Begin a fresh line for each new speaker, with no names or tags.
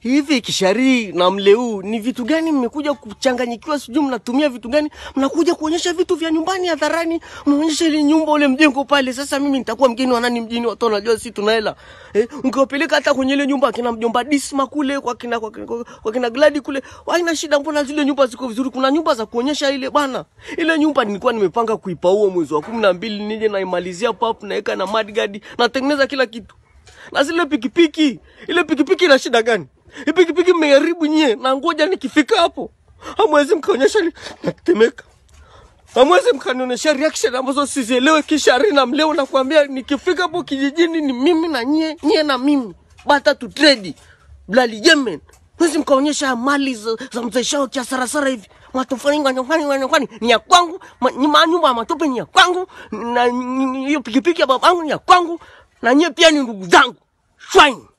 hivi kisharii na mleuu ni vitu gani mmekuja kuchanganyikiwa? Sijui mnatumia vitu gani, mnakuja kuonyesha vitu vya nyumbani hadharani, mnaonyesha ile nyumba ule mjengo pale. Sasa mimi nitakuwa mgeni wa nani mjini? Watu wanajua sisi tunaela eh, ungewapeleka hata kwenye ile nyumba akina mjomba Disma kule kwa kina kwa kina, kwa kina Gladi kule, haina shida. Mbona zile nyumba ziko vizuri? Kuna nyumba za kuonyesha ile bana. Ile nyumba nilikuwa nimepanga kuipaua mwezi wa 12 nije naimalizia pap, naweka na madgadi, natengeneza kila kitu na zile pikipiki. Ile pikipiki ina shida gani? Pikipiki mmeharibu nyie, na ngoja nikifika hapo hamwezi mkaonyesha li... natetemeka, hamwezi mkanionyesha reaction ambazo sizielewe. Kisha Arina mleo nakwambia, nikifika hapo kijijini ni mimi na nyie, nyie na mimi, bata tu trade blali Yemen. Mwezi mkaonyesha mali za mzee Shao kia sarasara hivi matofali wanyokwani wanyokwani ni ya kwangu, nyumba ya matope ni ya kwangu, na hiyo pikipiki ya babangu ni ya kwangu, na nyie pia ni ndugu zangu shwaini